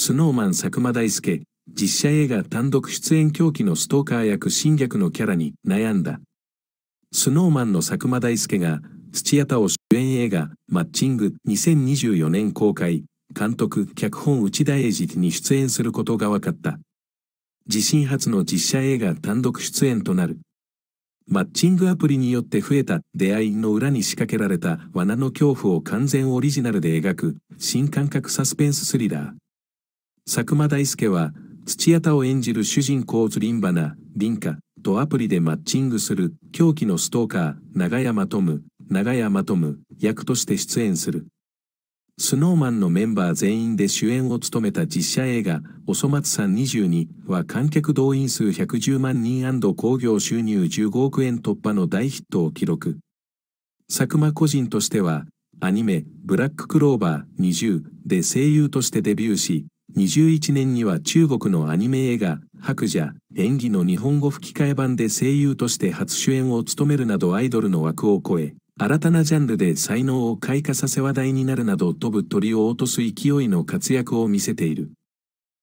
スノーマン佐久間大介、実写映画単独出演狂気のストーカー役侵略のキャラに悩んだ。スノーマンの佐久間大介が、土屋太鳳主演映画、マッチング2024年公開、監督、脚本内田英二に出演することが分かった。自身初の実写映画単独出演となる。マッチングアプリによって増えた出会いの裏に仕掛けられた罠の恐怖を完全オリジナルで描く新感覚サスペンススリラー。佐久間大介は、土屋太を演じる主人公ズリンバナ、リンカとアプリでマッチングする狂気のストーカー、長山トム、長山トム役として出演する。スノーマンのメンバー全員で主演を務めた実写映画、おそ松さん22は観客動員数110万人興行収入15億円突破の大ヒットを記録。佐久間個人としては、アニメ、ブラッククローバー20で声優としてデビューし、2 1年には中国のアニメ映画、白蛇、演技の日本語吹き替え版で声優として初主演を務めるなどアイドルの枠を超え、新たなジャンルで才能を開花させ話題になるなど飛ぶ鳥を落とす勢いの活躍を見せている。